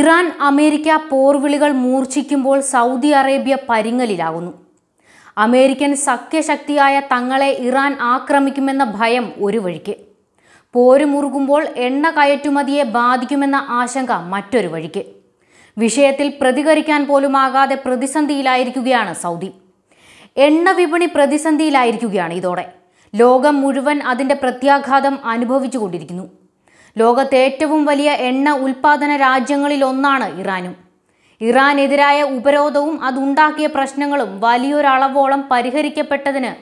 Iran America പോർവിളികൾ മൂർച്ഛിക്കുമ്പോൾ Saudi Arabia പരിങ്ങലിലാകുന്നു അമേരിക്കൻ സഖ്യശക്തിയായ തങ്ങളെ ഇറാൻ ആക്രമിക്കുമെന്ന ഭയം ഒരു വഴിക്ക് പോരുമുറുകുമ്പോൾ എണ്ണ കയറ്റുമതിയെ ബാധിക്കുമെന്ന ആശങ്ക മറ്റൊരു വഴിക്ക് വിഷയത്തിൽ പ്രതികരിക്കാൻ പോലുമാകാതെ പ്രതിസന്ധിയിലായിരിക്കുകയാണ് സൗദി എണ്ണ വിപണി പ്രതിസന്ധിയിലായിരിക്കുകയാണ് ഇതോടെ ലോകം മുഴുവൻ അതിൻ്റെ പ്രത്യാഘാതം അനുഭവിച്ചുകൊണ്ടിരിക്കുന്നു ലോകത്തെ ഏറ്റവും വലിയ എണ്ണ ഉൽപാദന രാജ്യങ്ങളിൽ ഒന്നാണ് ഇറാനും ഇറാനെതിരായ ഉപരോധവും അതുണ്ടാക്കിയ പ്രശ്നങ്ങളും വലിയൊരളവോളം പരിഹരിക്കപ്പെട്ടതിന്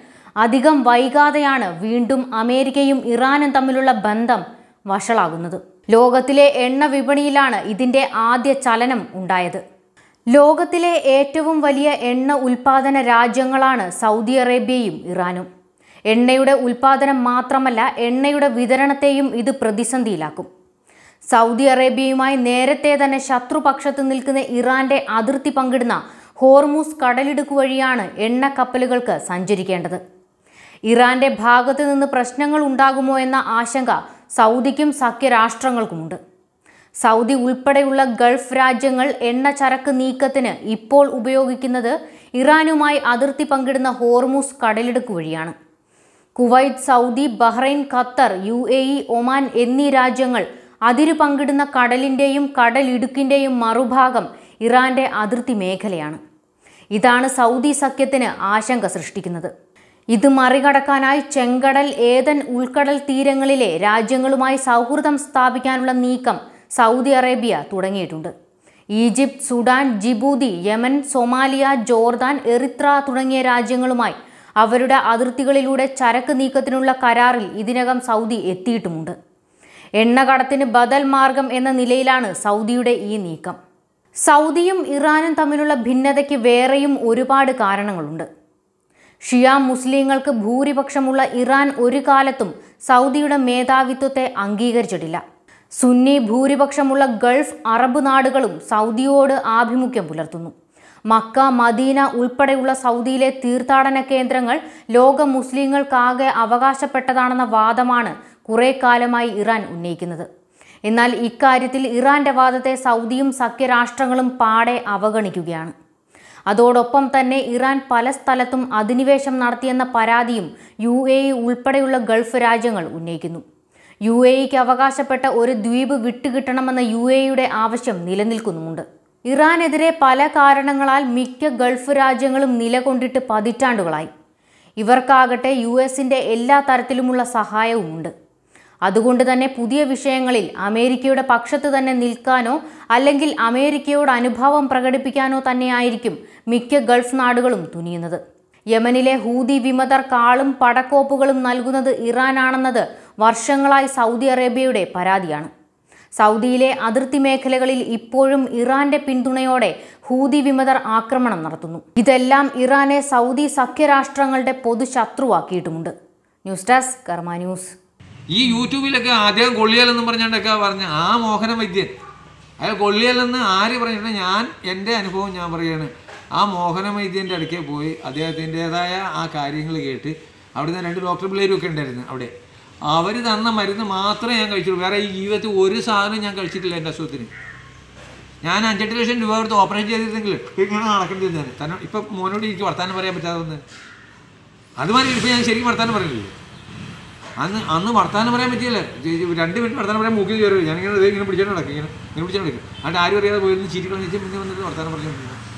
അധികം വൈകാതെയാണ് വീണ്ടും അമേരിക്കയും ഇറാനും തമ്മിലുള്ള ബന്ധം വഷളാകുന്നത് ലോകത്തിലെ എണ്ണ വിപണിയിലാണ് ഇതിൻ്റെ ആദ്യ ചലനം ഉണ്ടായത് ലോകത്തിലെ ഏറ്റവും വലിയ എണ്ണ ഉൽപാദന രാജ്യങ്ങളാണ് സൗദി അറേബ്യയും ഇറാനും എണ്ണയുടെ ഉൽപാദനം മാത്രമല്ല എണ്ണയുടെ വിതരണത്തെയും ഇത് പ്രതിസന്ധിയിലാക്കും സൗദി അറേബ്യയുമായി നേരത്തെ തന്നെ ശത്രുപക്ഷത്ത് നിൽക്കുന്ന ഇറാന്റെ അതിർത്തി പങ്കിടുന്ന ഹോർമൂസ് കടലിടുക്ക് വഴിയാണ് എണ്ണ കപ്പലുകൾക്ക് സഞ്ചരിക്കേണ്ടത് ഇറാന്റെ ഭാഗത്ത് നിന്ന് പ്രശ്നങ്ങൾ ഉണ്ടാകുമോ എന്ന ആശങ്ക സൗദിക്കും സഖ്യരാഷ്ട്രങ്ങൾക്കുമുണ്ട് സൗദി ഉൾപ്പെടെയുള്ള ഗൾഫ് രാജ്യങ്ങൾ എണ്ണ ചരക്ക് നീക്കത്തിന് ഇപ്പോൾ ഉപയോഗിക്കുന്നത് ഇറാനുമായി അതിർത്തി പങ്കിടുന്ന ഹോർമൂസ് കടലിടുക്ക് വഴിയാണ് Kuwait Saudi Bahrain Qatar U Oman എന്നീ രാജ്യങ്ങൾ അതിര് പങ്കിടുന്ന കടലിൻ്റെയും കടലിടുക്കിൻ്റെയും മറുഭാഗം ഇറാൻ്റെ അതിർത്തി മേഖലയാണ് ഇതാണ് സൗദി സഖ്യത്തിന് ആശങ്ക സൃഷ്ടിക്കുന്നത് ഇത് മറികടക്കാനായി ചെങ്കടൽ ഏതൻ ഉൾക്കടൽ തീരങ്ങളിലെ രാജ്യങ്ങളുമായി സൗഹൃദം സ്ഥാപിക്കാനുള്ള നീക്കം സൗദി അറേബ്യ തുടങ്ങിയിട്ടുണ്ട് Egypt Sudan Djibouti Yemen Somalia Jordan Eritrea തുടങ്ങിയ രാജ്യങ്ങളുമായി അവരുടെ അതിർത്തികളിലൂടെ ചരക്ക് നീക്കത്തിനുള്ള കരാറിൽ ഇതിനകം സൗദി എത്തിയിട്ടുമുണ്ട് എണ്ണകടത്തിന് ബദൽ മാർഗം എന്ന നിലയിലാണ് സൗദിയുടെ ഈ നീക്കം സൗദിയും ഇറാനും തമ്മിലുള്ള ഭിന്നതയ്ക്ക് വേറെയും ഒരുപാട് കാരണങ്ങളുണ്ട് ഷിയ മുസ്ലിങ്ങൾക്ക് ഭൂരിപക്ഷമുള്ള ഇറാൻ ഒരു കാലത്തും സൗദിയുടെ മേധാവിത്വത്തെ അംഗീകരിച്ചിട്ടില്ല സുന്നി ഭൂരിപക്ഷമുള്ള ഗൾഫ് അറബ് നാടുകളും സൗദിയോട് ആഭിമുഖ്യം പുലർത്തുന്നു മക്ക മദീന ഉൾപ്പെടെയുള്ള സൗദിയിലെ തീർത്ഥാടന കേന്ദ്രങ്ങൾ ലോക മുസ്ലിങ്ങൾക്കാകെ അവകാശപ്പെട്ടതാണെന്ന വാദമാണ് കുറെ കാലമായി ഇറാൻ ഉന്നയിക്കുന്നത് എന്നാൽ ഇക്കാര്യത്തിൽ ഇറാന്റെ വാദത്തെ സൗദിയും സഖ്യരാഷ്ട്രങ്ങളും പാടെ അവഗണിക്കുകയാണ് അതോടൊപ്പം തന്നെ ഇറാൻ പല സ്ഥലത്തും അധിനിവേശം നടത്തിയെന്ന പരാതിയും യു എ ഇ ഉൾപ്പെടെയുള്ള ഗൾഫ് രാജ്യങ്ങൾ ഉന്നയിക്കുന്നു യു എ ഇക്ക് അവകാശപ്പെട്ട ഒരു ദ്വീപ് വിട്ടുകിട്ടണമെന്ന യു എ ഇയുടെ ആവശ്യം നിലനിൽക്കുന്നുമുണ്ട് ഇറാനെതിരെ പല കാരണങ്ങളാൽ മിക്ക ഗൾഫ് രാജ്യങ്ങളും നിലകൊണ്ടിട്ട് പതിറ്റാണ്ടുകളായി ഇവർക്കാകട്ടെ യു എസിൻ്റെ എല്ലാ തരത്തിലുമുള്ള ഉണ്ട് അതുകൊണ്ട് തന്നെ പുതിയ വിഷയങ്ങളിൽ അമേരിക്കയുടെ പക്ഷത്ത് തന്നെ നിൽക്കാനോ അല്ലെങ്കിൽ അമേരിക്കയോട് അനുഭാവം പ്രകടിപ്പിക്കാനോ തന്നെയായിരിക്കും മിക്ക ഗൾഫ് നാടുകളും തുനിയുന്നത് യമനിലെ ഹൂതി വിമതർ കാളും പടക്കോപ്പുകളും നൽകുന്നത് ഇറാനാണെന്നത് വർഷങ്ങളായി സൗദി അറേബ്യയുടെ പരാതിയാണ് സൗദിയിലെ അതിർത്തി മേഖലകളിൽ ഇപ്പോഴും ഇറാന്റെ പിന്തുണയോടെ ഹൂതി വിമതർ ആക്രമണം നടത്തുന്നു ഇതെല്ലാം ഇറാനെ സൗദി സഖ്യരാഷ്ട്രങ്ങളുടെ പൊതു ന്യൂസ് ഡെസ്ക് ന്യൂസ് ഈ യൂട്യൂബിലൊക്കെ ആദ്യം കൊള്ളിയാലെന്ന് പറഞ്ഞുകൊണ്ടൊക്കെ പറഞ്ഞ ആ മോഹന വൈദ്യൻ അയാൾ കൊള്ളിയാലെന്ന് ആര് പറഞ്ഞിട്ട് ഞാൻ എൻ്റെ അനുഭവം ഞാൻ പറയുകയാണ് ആ മോഹന വൈദ്യൻ്റെ അടുക്കേ പോയി അദ്ദേഹത്തിൻ്റെതായ ആ കാര്യങ്ങൾ കേട്ട് അവിടുന്ന് രണ്ട് ഡോക്ടർ പിള്ളേരും ഒക്കെ ഉണ്ടായിരുന്നു അവിടെ അവർ തന്ന മരുന്ന് മാത്രമേ ഞാൻ കഴിച്ചിട്ടുള്ളൂ വേറെ ഈ ജീവിതത്തിൽ ഒരു സാധനം ഞാൻ കഴിച്ചിട്ടില്ല എൻ്റെ അസുഖത്തിന് ഞാൻ അഞ്ചെട്ട് ലക്ഷം രൂപ കൊടുത്ത് ഓപ്പറേഷൻ ചെയ്തിരുന്നെങ്കിൽ ഇങ്ങനെ നടക്കേണ്ടിരുന്നത് തന്നെ ഇപ്പം മോനോട് എനിക്ക് വർത്താനം പറയാൻ പറ്റാതെ അതുമാതിരി ഇപ്പം ഞാൻ ശരിക്കും വർത്താനം പറഞ്ഞില്ലേ അന്ന് അന്ന് വർത്താനം പറയാൻ പറ്റിയില്ല രണ്ട് മിനിറ്റ് വർത്താനം പറയാൻ മൂക്കിൽ കയറി ഞാനിങ്ങനെ ഇങ്ങനെ പിടിച്ചോണ്ട് നടക്കും ഇങ്ങനെ ഇങ്ങനെ പിടിച്ചോണ്ട് നടക്കും അതുകൊണ്ട് ആരും അറിയാതെ പോയിരുന്നു ചിരിക്കണം ചേച്ചി മുന്നേ വന്നിട്ട് വർത്താനം പറഞ്ഞുകൊണ്ടിരുന്നു